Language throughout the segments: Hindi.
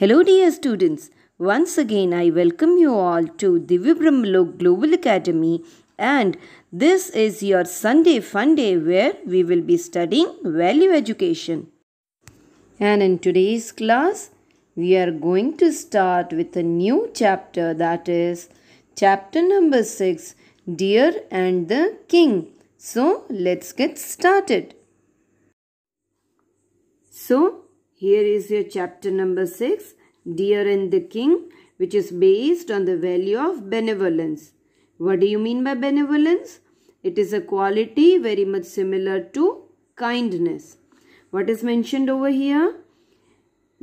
Hello, dear students. Once again, I welcome you all to the Vibram Global Academy, and this is your Sunday Fun Day where we will be studying value education. And in today's class, we are going to start with a new chapter that is chapter number 6 Deer and the King. So, let's get started. So, Here is your chapter number 6, Deer and the King, which is based on the value of benevolence. What do you mean by benevolence? It is a quality very much similar to kindness. What is mentioned over here?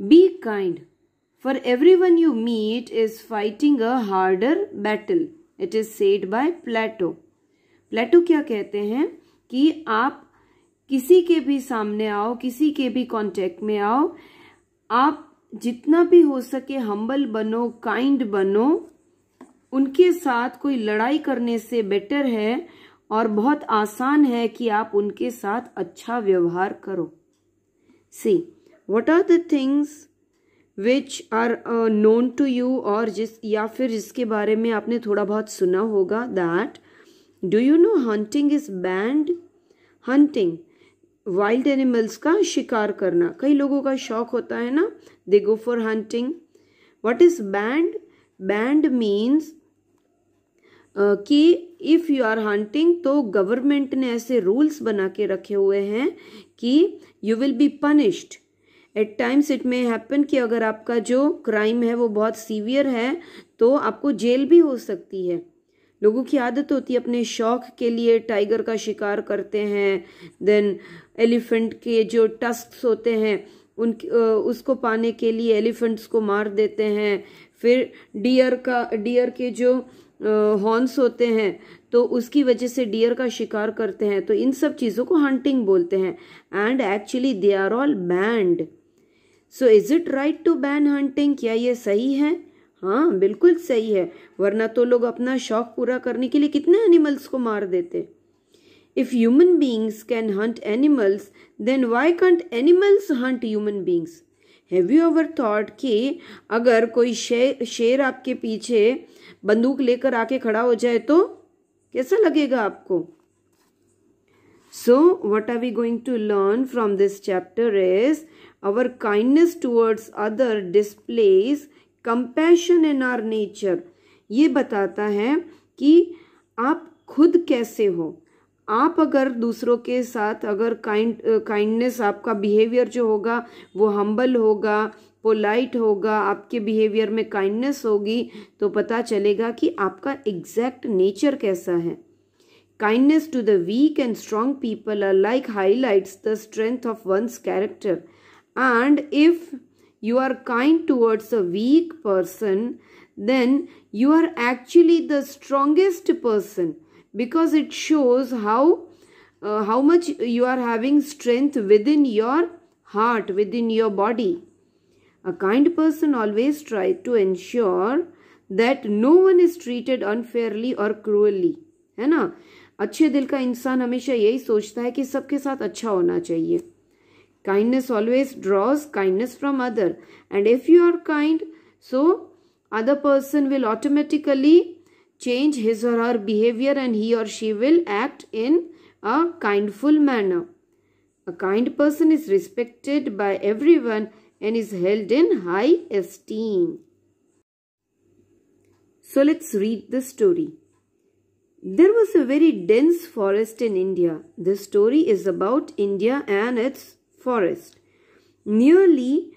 Be kind, for everyone you meet is fighting a harder battle. It is said by Plato. plato kya kehte hain ki aap किसी के भी सामने आओ किसी के भी कांटेक्ट में आओ आप जितना भी हो सके हम्बल बनो काइंड बनो उनके साथ कोई लड़ाई करने से बेटर है और बहुत आसान है कि आप उनके साथ अच्छा व्यवहार करो see what are the things which are known to you और जिस या फिर जिसके बारे में आपने थोड़ा बहुत सुना होगा that do you know hunting is banned hunting wild animals का शिकार करना कई लोगों का शौक होता है ना they go for hunting what is banned banned means कि इफ़ यू आर हंटिंग तो गवर्नमेंट ने ऐसे रूल्स बना के रखे हुए हैं कि you will be punished at times it may happen कि अगर आपका जो क्राइम है वो बहुत सीवियर है तो आपको जेल भी हो सकती है लोगों की आदत होती है अपने शौक के लिए टाइगर का शिकार करते हैं देन एलिफेंट के जो टस्क होते हैं उन उसको पाने के लिए एलिफेंट्स को मार देते हैं फिर डियर का डियर के जो हॉर्न्स होते हैं तो उसकी वजह से डियर का शिकार करते हैं तो इन सब चीज़ों को हंटिंग बोलते हैं and actually they are all band so is it right to ban hunting क्या ये सही है हाँ बिल्कुल सही है वरना तो लोग अपना शौक पूरा करने के लिए कितने एनिमल्स को मार देते If human beings can hunt animals, then why can't animals hunt human beings? Have you ever thought कि अगर कोई शेर शेर आपके पीछे बंदूक लेकर आके खड़ा हो जाए तो कैसा लगेगा आपको so what are we going to learn from this chapter is our kindness towards other displace compassion in our nature ये बताता है कि आप खुद कैसे हो आप अगर दूसरों के साथ अगर काइंड काइंडनेस आपका बिहेवियर जो होगा वो हम्बल होगा पोलाइट होगा आपके बिहेवियर में काइंडनेस होगी तो पता चलेगा कि आपका एग्जैक्ट नेचर कैसा है kindness to the weak and strong people are like highlights the strength of one's character and if you are kind towards a weak person then you are actually the strongest person because it shows how uh, how much you are having strength within your heart within your body a kind person always tries to ensure that no one is treated unfairly or cruelly है ना अच्छे दिल का इंसान हमेशा यही सोचता है कि सबके साथ अच्छा होना चाहिए kindness always draws kindness from other and if you are kind so other person will automatically change his or her behavior and he or she will act in a kindful manner. A kind person is respected by everyone and is held in high esteem. So let's read the story. There was a very dense forest in India. This story is about India and its forest. Nearly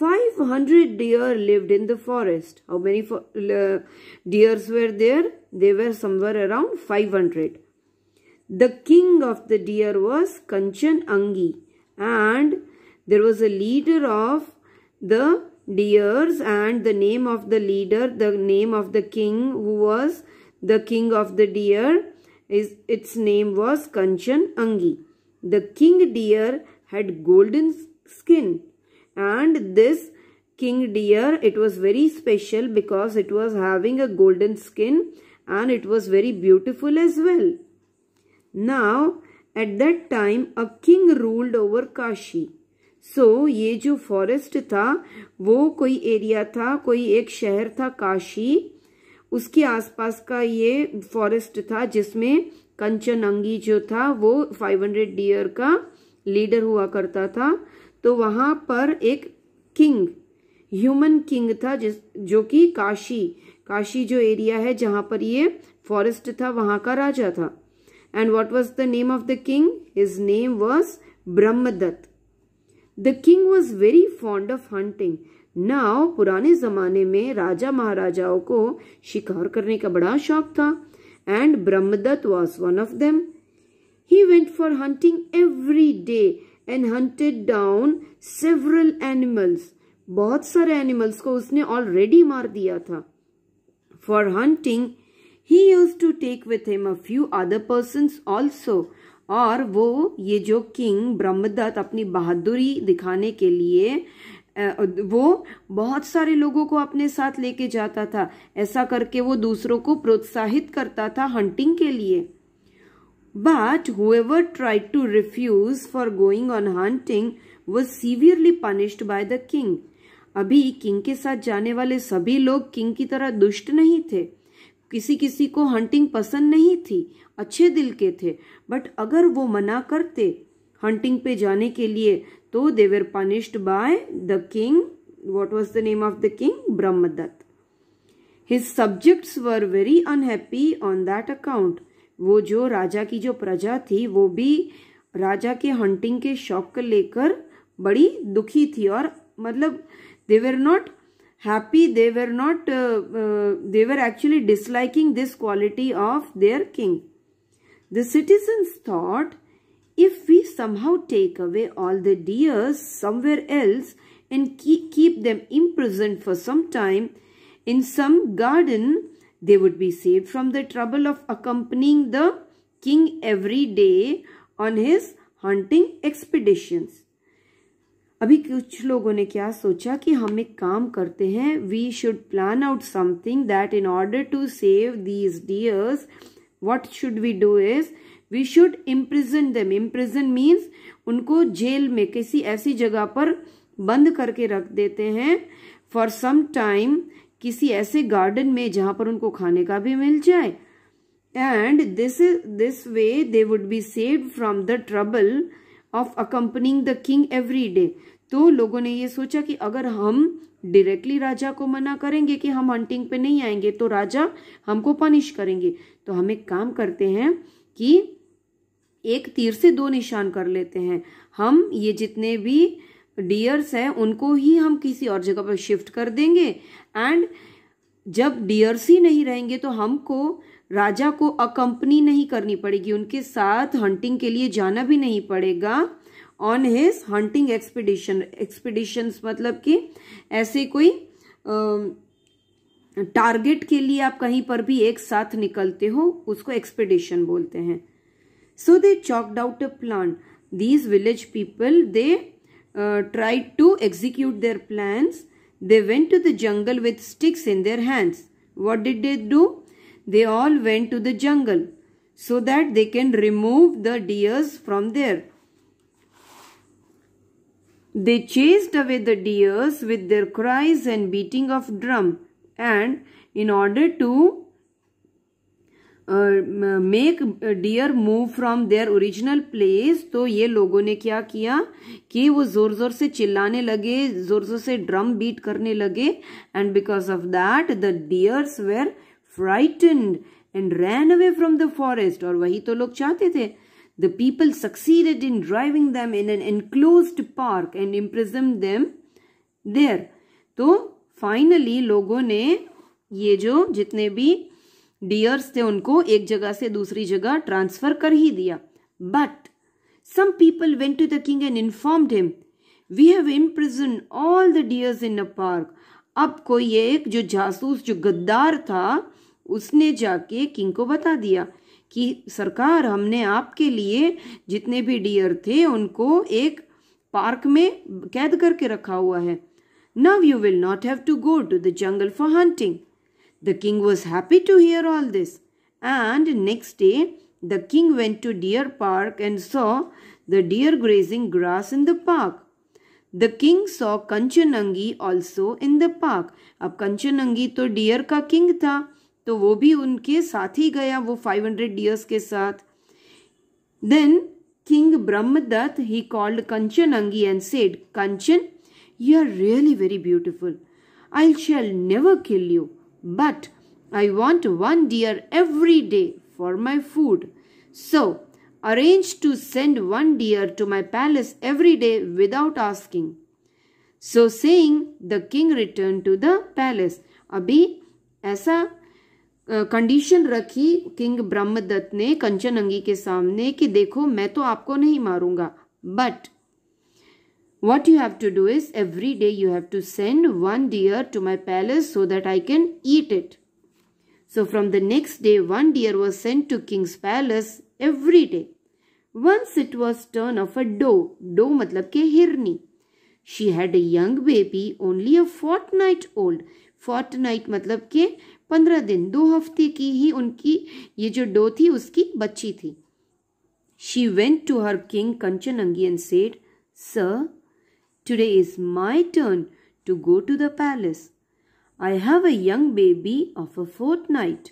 500 deer lived in the forest. How many deer uh, deers were there? They were somewhere around 500. The king of the deer was Kanchan Angi and there was a leader of the deers and the name of the leader, the name of the king who was the king of the deer, is, its name was Kanchan Angi. The king deer had golden skin and this king deer it was very special because it was having a golden skin and it was very beautiful as well now at that time a king ruled over kashi so so, ये जो फॉरेस्ट था वो कोई एरिया था कोई एक शहर था काशी उसके आसपास का ये फॉरेस्ट था जिसमें कंचन अंगी जो था वो 500 डियर का लीडर हुआ करता था तो वहाँ पर एक किंग ह्यूमन किंग था जिस जो कि काशी काशी जो एरिया है जहाँ पर ये फॉरेस्ट था वहाँ का राजा था and what was the name of the king his name was Brahmadatta the king was very fond of hunting now पुराने जमाने में राजा महाराजाओं को शिकार करने का बड़ा शौक था and Brahmadatta was one of them he went for hunting every day and hunted down several animals बहुत सारे एनिमल्स को उसने ऑलरेडी मार दिया था for hunting he use to take with him a few other person also और वो ये जो किंग ब्रह्मदत्त अपनी बहादुरी दिखाने के लिए वो बहुत सारे लोगों को अपने साथ लेके जाता था ऐसा करके वो दूसरों को प्रोत्साहित करता था हंटिंग के लिए But whoever tried to refuse for going on hunting was severely punished by the king. अभी किंग के साथ जाने वाले सभी लोग किंग की तरह दुष्ट नहीं थे किसी किसी को हंटिंग पसंद नहीं थी अच्छे दिल के थे बट अगर वो मना करते हंटिंग पे जाने के लिए तो they were punished by the king what was the name of the king Brahmadatta his subjects were very unhappy on that account वो जो राजा की जो प्रजा थी वो भी राजा के हंटिंग के शौक को लेकर बड़ी दुखी थी और मतलब they were not happy they were not they were actually disliking this quality of their king the citizens thought if we somehow take away all the deers somewhere else and keep them imprisoned for some time in some garden They would be saved from the trouble of accompanying the king every day on his hunting expeditions. अभी कुछ लोगों ने क्या सोचा कि हम एक काम करते हैं we should plan out something that in order to save these deers what should we do is we should imprison them imprison means उनको जेल में किसी ऐसी जगह पर बंद करके रख देते हैं फॉर सम टाइम किसी ऐसे गार्डन में जहां पर उनको खाने का भी मिल जाए and this this way they would be save from the trouble of accompanying the king every day तो लोगों ने ये सोचा कि अगर हम डायरेक्टली राजा को मना करेंगे कि हम हंटिंग पे नहीं आएंगे तो राजा हमको पनिश करेंगे तो हम एक काम करते हैं कि एक तीर से दो निशान कर लेते हैं हम ये जितने भी डियर्स हैं उनको ही हम किसी और जगह पर शिफ्ट कर देंगे एंड जब डियर्स ही नहीं रहेंगे तो हमको राजा को अकम्पनी नहीं करनी पड़ेगी उनके साथ हंटिंग के लिए जाना भी नहीं पड़ेगा on his hunting expedition expedition मतलब कि ऐसे कोई टारगेट के लिए आप कहीं पर भी एक साथ निकलते हो उसको एक्सपीडिशन बोलते हैं so they chalked out a plan these village people they Uh, tried to execute their plans, they went to the jungle with sticks in their hands. What did they do? They all went to the jungle so that they can remove the deers from there. They chased away the deers with their cries and beating of drum and in order to make deer move from their original place तो ये लोगों ने क्या किया कि वो जोर जोर से चिल्लाने लगे जोर जोर से ड्रम बीट करने लगे and because of that the deers were frightened and ran away from the forest और वही तो लोग चाहते थे the people succeeded in driving them in an enclose park and imprison them there तो फाइनली लोगों ने ये जो जितने भी डियर्स थे उनको एक जगह से दूसरी जगह ट्रांसफर कर ही दिया but some people went to the king and informed him we have imprison all the deers in a park अब कोई एक जो जासूस जो गद्दार था उसने जाके किंग को बता दिया कि सरकार हमने आपके लिए जितने भी डियर थे उनको एक पार्क में कैद करके रखा हुआ है now you will not have to go to the jungle for hunting The king was happy to hear all this. And next day, the king went to deer park and saw the deer grazing grass in the park. The king saw Kanchanangi also in the park. Ab Kanchanangi to deer ka king tha. To wo bhi unke saath gaya, wo 500 deers ke saath. Then king Brahmadat, he called Kanchanangi and said, Kanchan, you are really very beautiful. I shall never kill you. But I want one deer every day for my food. So, arrange to send one deer to my palace every day without asking. So saying, the king returned to the palace. abhi aisa condition रखी किंग ब्रह्मदत्त ने कंचनंगी के सामने कि देखो मैं तो आपको नहीं मारूंगा but What you have to do is every day you have to send one deer to my palace so that I can eat it. So from the next day one deer was sent to king's palace every day. Once it was turn of a doe, doe matlab ke hirni. She had a young baby only a fortnight old. Fortnight matlab ke pandra din, do hafte ki hi unki ye jo doe thi uski बच्ची thi. She went to her king Kanchanangi and said, Sir. Today is my turn to go to the palace. I have a young baby of a fortnight.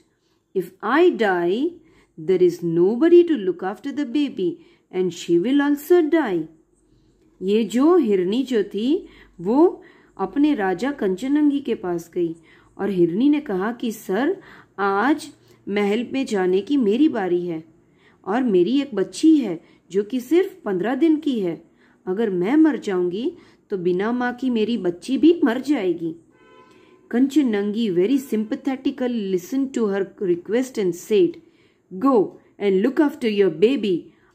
If I die, there is nobody to look after the baby and she will also die. ये जो हिरनी जो थी वो अपने राजा कंचनंगी के पास गई और हिरनी ने कहा कि सर आज महल में जाने की मेरी बारी है और मेरी एक बच्ची है जो कि सिर्फ पंद्रह दिन की है अगर मैं मर जाऊंगी तो बिना माँ की मेरी बच्ची भी मर जाएगी Kanchanangi very sympathetical listen to her request and set go and look after your baby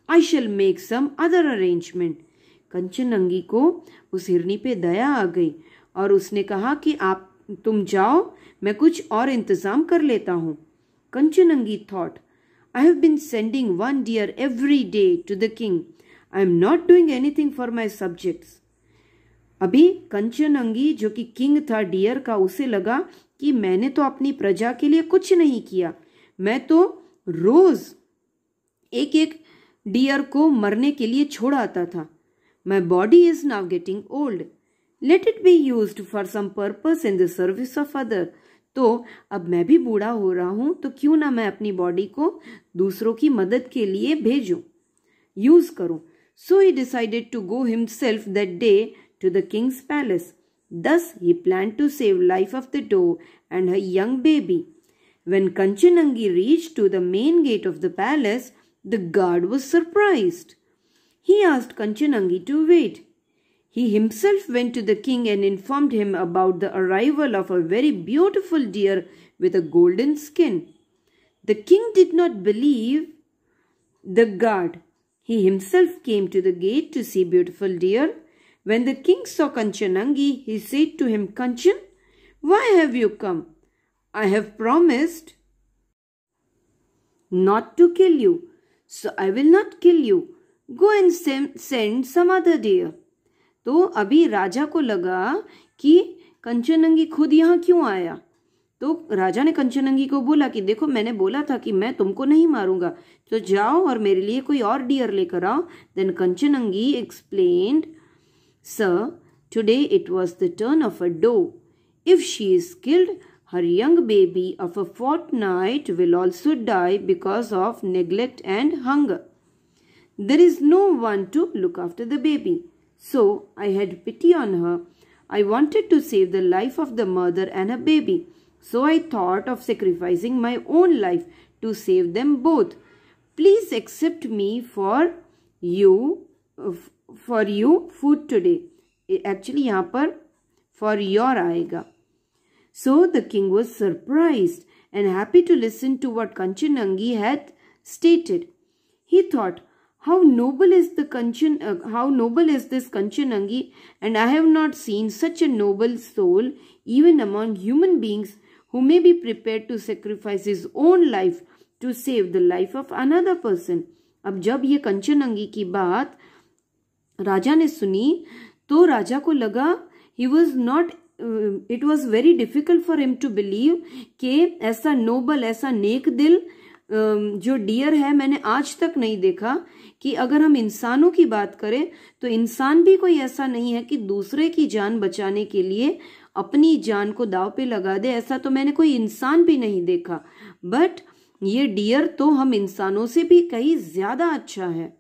I shall make some other arrangement Kanchanangi को उस हिरनी पे दया आ गई और उसने कहा कि आप तुम जाओ मैं कुछ और इंतजाम कर लेता हूँ Kanchanangi thought I have been sending one deer every day to the king I am not doing anything for my subjects अभी कंचन अंगी जो कि किंग था डियर का उसे लगा कि मैंने तो अपनी प्रजा के लिए कुछ नहीं किया मैं तो रोज एक एक डियर को मरने के लिए छोड़ आता था my body is now getting old let it be use for some purpose in the service of other तो अब मैं भी बूढ़ा हो रहा हूँ तो क्यों ना मैं अपनी बॉडी को दूसरों की मदद के लिए भेजूँ यूज़ करूँ So he decided to go himself that day to the king's palace. Thus he planned to save life of the doe and her young baby. When Kanchanangi reached to the main gate of the palace, the guard was surprised. He asked Kanchanangi to wait. He himself went to the king and informed him about the arrival of a very beautiful deer with a golden skin. The king did not believe the guard He himself came to the gate to see beautiful deer. When the king saw Kanchanangi, he said to him, Kanchan, why have you come? I have promised not to kill you, so I will not kill you. Go and send some other deer. तो अभी राजा को लगा कि कंचनंगी खुद यहाँ क्यों आया तो राजा ने कंचनंगी को बोला कि देखो मैंने बोला था कि मैं तुमको नहीं मारूंगा तो जाओ और मेरे लिए कोई और डियर लेकर आओ then Kanchanangi explain sir today it was the turn of a doe if she is skilled her young baby of a fortnight will also die because of neglect and हंग there is no one to look after the baby so I had pity on her I wanted to save the life of the mother and a baby So I thought of sacrificing my own life to save them both. Please accept me for you for you food today. Actually यहाँ पर for your आएगा. So the king was surprised and happy to listen to what Kanchanangi had stated. He thought, how noble is the Kanchan, uh, how noble is this Kanchanangi, and I have not seen such a noble soul even among human beings who may be prepared to sacrifice his own life to save the life of another person. ab jab ye kanchanangi ki baat raja ne suni to raja ko laga he was not not it was very difficult for him to believe कि ऐसा नोबल ऐसा नेक दिल जो डियर है मैंने आज तक नहीं देखा कि अगर हम इंसानों की बात करें तो इंसान भी कोई ऐसा नहीं है कि दूसरे की जान बचाने के लिए अपनी जान को दाव पे लगा दे ऐसा तो मैंने कोई इंसान भी नहीं देखा बट ये डियर तो हम इंसानों से भी कहीं ज्यादा अच्छा है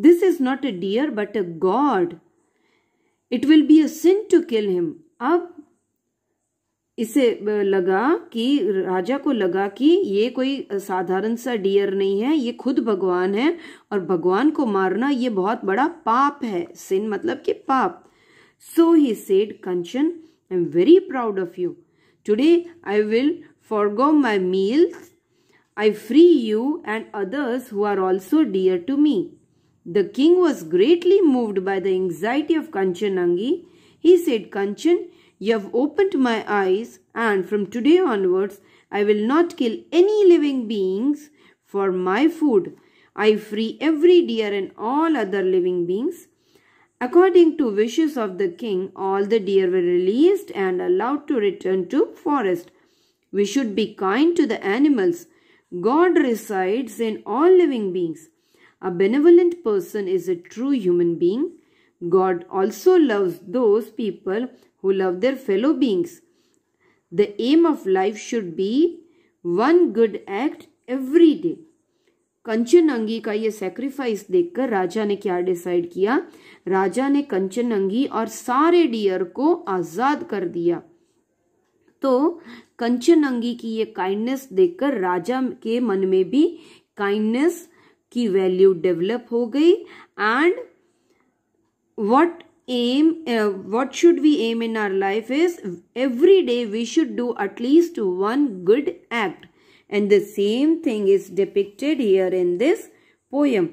this is not a deer but a god it will be a sin to kill him अब इसे लगा कि राजा को लगा कि ये कोई साधारण सा डियर नहीं है ये खुद भगवान है और भगवान को मारना ये बहुत बड़ा पाप है सिन मतलब कि पाप so he said Kanchan I am very proud of you today I will forgo my meals free you and others who are are dear to me the king king greatly greatly by the the of Kanchanangi he said Kanchan You have opened my eyes, and from today onwards I will not kill any living beings for my food. I free every deer and all other living beings. According to wishes of the king, all the deer were released and allowed to return to forest. We should be kind to the animals. God resides in all living beings. A benevolent person is a true human being. God also loves those people who love their fellow beings. The aim of life should be one good act every day. Kanchanangi का ये सेक्रीफाइस देखकर राजा ने क्या डिसाइड किया राजा ने कंचन अंगी और सारे डियर को आजाद कर दिया तो कंचन अंगी की ये काइंडनेस देखकर राजा के मन में भी काइंडनेस की वैल्यू डेवलप हो गई and what aim, uh, what should we aim in our life is every day we should do at least one good act. And the same thing is depicted here in this poem.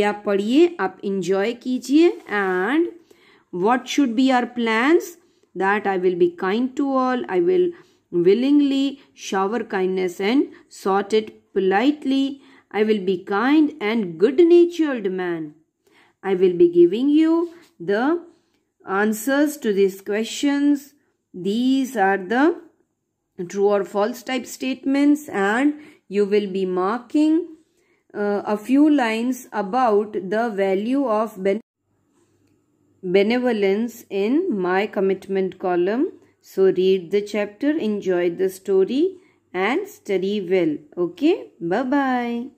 Ya पढ़िए आप enjoy kijiye, and what should be our plans that i will be kind to all i will willingly shower kindness and sort it politely i will be kind and good natured man i will be giving you the answers to these questions. These are the true or false type statements and you will be marking uh, a few lines about the value of ben benevolence in my commitment column. So read the chapter, enjoy the story and study well. Okay, bye-bye.